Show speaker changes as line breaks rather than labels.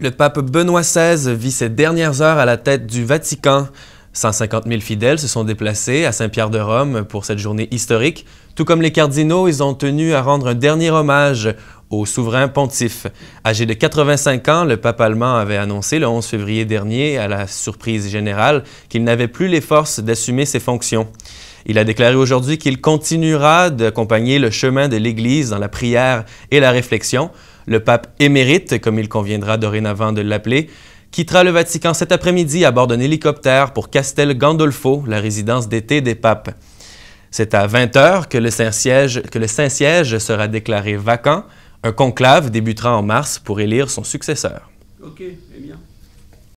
Le pape Benoît XVI vit ses dernières heures à la tête du Vatican. 150 000 fidèles se sont déplacés à Saint-Pierre de Rome pour cette journée historique. Tout comme les cardinaux, ils ont tenu à rendre un dernier hommage au souverain pontife. Âgé de 85 ans, le pape allemand avait annoncé le 11 février dernier, à la surprise générale, qu'il n'avait plus les forces d'assumer ses fonctions. Il a déclaré aujourd'hui qu'il continuera d'accompagner le chemin de l'Église dans la prière et la réflexion le pape émérite, comme il conviendra dorénavant de l'appeler, quittera le Vatican cet après-midi à bord d'un hélicoptère pour Castel Gandolfo, la résidence d'été des papes. C'est à 20 h que le Saint-Siège sera déclaré vacant. Un conclave débutera en mars pour élire son successeur.
Eh